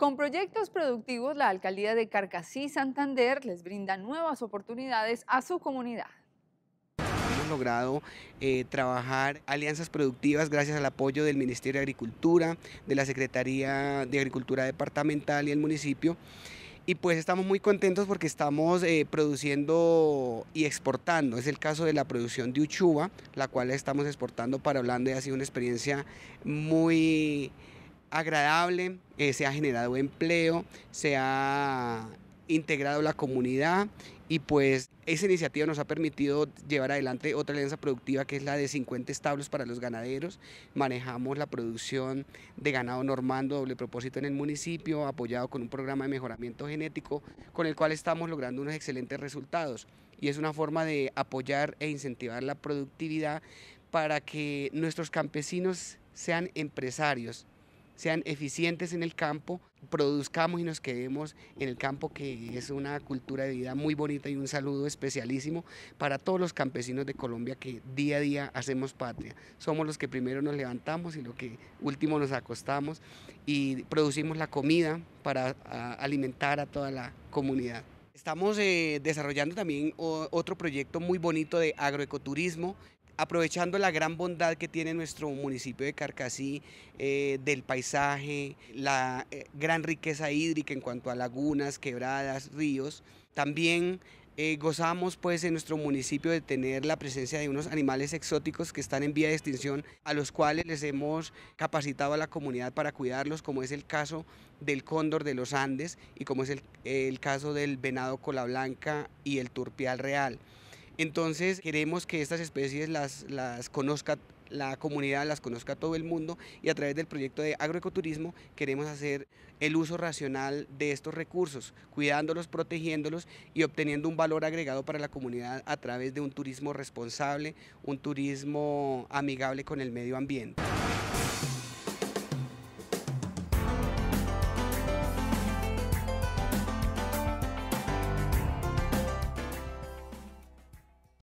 Con proyectos productivos, la alcaldía de Carcasí, Santander, les brinda nuevas oportunidades a su comunidad Hemos logrado eh, trabajar alianzas productivas gracias al apoyo del Ministerio de Agricultura, de la Secretaría de Agricultura Departamental y el municipio. Y pues estamos muy contentos porque estamos eh, produciendo y exportando. Es el caso de la producción de Uchuba, la cual estamos exportando para Holanda y ha sido una experiencia muy agradable, eh, se ha generado empleo, se ha integrado la comunidad y pues esa iniciativa nos ha permitido llevar adelante otra alianza productiva que es la de 50 establos para los ganaderos. Manejamos la producción de ganado normando doble propósito en el municipio, apoyado con un programa de mejoramiento genético con el cual estamos logrando unos excelentes resultados y es una forma de apoyar e incentivar la productividad para que nuestros campesinos sean empresarios sean eficientes en el campo, produzcamos y nos quedemos en el campo, que es una cultura de vida muy bonita y un saludo especialísimo para todos los campesinos de Colombia que día a día hacemos patria. Somos los que primero nos levantamos y los que último nos acostamos y producimos la comida para alimentar a toda la comunidad. Estamos eh, desarrollando también otro proyecto muy bonito de agroecoturismo aprovechando la gran bondad que tiene nuestro municipio de Carcasí, eh, del paisaje, la eh, gran riqueza hídrica en cuanto a lagunas, quebradas, ríos. También eh, gozamos pues en nuestro municipio de tener la presencia de unos animales exóticos que están en vía de extinción, a los cuales les hemos capacitado a la comunidad para cuidarlos, como es el caso del cóndor de los Andes y como es el, el caso del venado cola blanca y el turpial real. Entonces queremos que estas especies las, conozca la comunidad, las conozca todo el mundo y a través del proyecto de agroecoturismo queremos hacer el uso racional de estos recursos, cuidándolos, protegiéndolos y obteniendo un valor agregado para la comunidad a través de un turismo responsable, un turismo amigable con el medio ambiente.